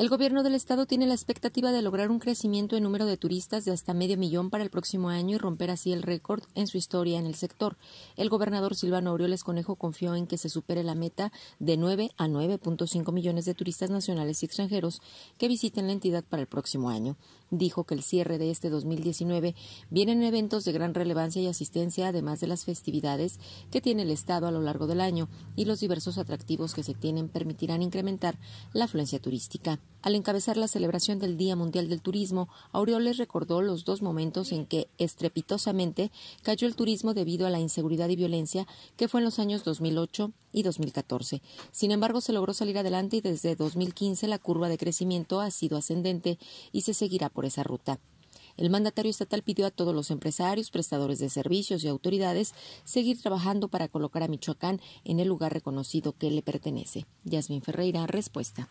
El gobierno del estado tiene la expectativa de lograr un crecimiento en número de turistas de hasta medio millón para el próximo año y romper así el récord en su historia en el sector. El gobernador Silvano Aureoles Conejo confió en que se supere la meta de 9 a 9.5 millones de turistas nacionales y extranjeros que visiten la entidad para el próximo año. Dijo que el cierre de este 2019 vienen eventos de gran relevancia y asistencia, además de las festividades que tiene el Estado a lo largo del año y los diversos atractivos que se tienen permitirán incrementar la afluencia turística. Al encabezar la celebración del Día Mundial del Turismo, Aureoles recordó los dos momentos en que, estrepitosamente, cayó el turismo debido a la inseguridad y violencia que fue en los años 2008 y 2014. Sin embargo, se logró salir adelante y desde 2015 la curva de crecimiento ha sido ascendente y se seguirá por esa ruta. El mandatario estatal pidió a todos los empresarios, prestadores de servicios y autoridades seguir trabajando para colocar a Michoacán en el lugar reconocido que le pertenece. Yasmin Ferreira, respuesta.